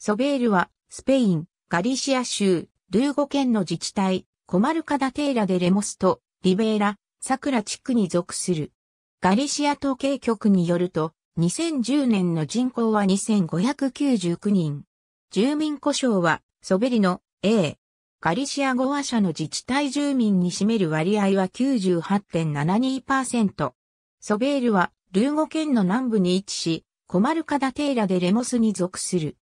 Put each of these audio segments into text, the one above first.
ソベールは、スペイン、ガリシア州、ルーゴ県の自治体、コマルカダテーラでレモスと、リベーラ、サクラ地区に属する。ガリシア統計局によると、2010年の人口は2599人。住民故障は、ソベリの A。ガリシア語話者の自治体住民に占める割合は98.72%。ソベールは、ルーゴ県の南部に位置し、コマルカダテーラでレモスに属する。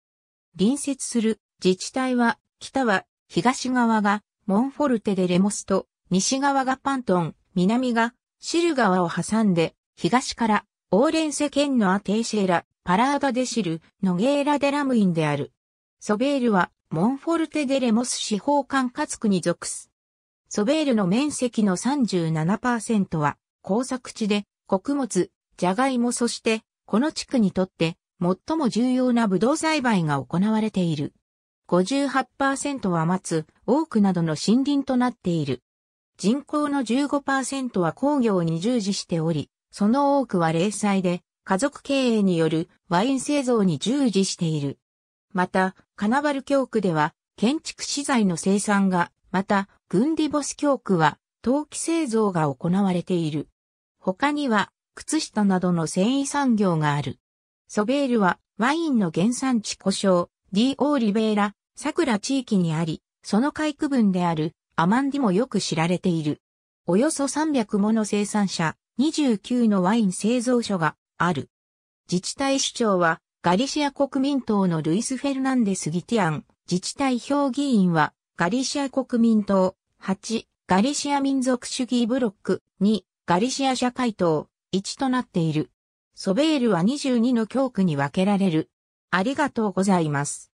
隣接する自治体は、北は東側がモンフォルテでレモスと、西側がパントン、南がシル川を挟んで、東からオーレンセ県のアテーシェラ、パラーダデシル、ノゲーラデラムインである。ソベールはモンフォルテデレモス司法管轄区に属す。ソベールの面積の37%は工作地で穀物、ジャガイモそしてこの地区にとって最も重要なブドウ栽培が行われている。58%は松、オークなどの森林となっている。人口の15%は工業に従事しており、その多くは零細で、家族経営によるワイン製造に従事している。また、カナバル教区では、建築資材の生産が、また、グンディボス教区は、陶器製造が行われている。他には、靴下などの繊維産業がある。ソベールはワインの原産地故障、D オーリベーラ、桜地域にあり、その海区分であるアマンディもよく知られている。およそ300もの生産者、29のワイン製造所がある。自治体首長はガリシア国民党のルイス・フェルナンデス・ギティアン、自治体評議員はガリシア国民党、8、ガリシア民族主義ブロック、2、ガリシア社会党、1となっている。ソベールは22の教区に分けられる。ありがとうございます。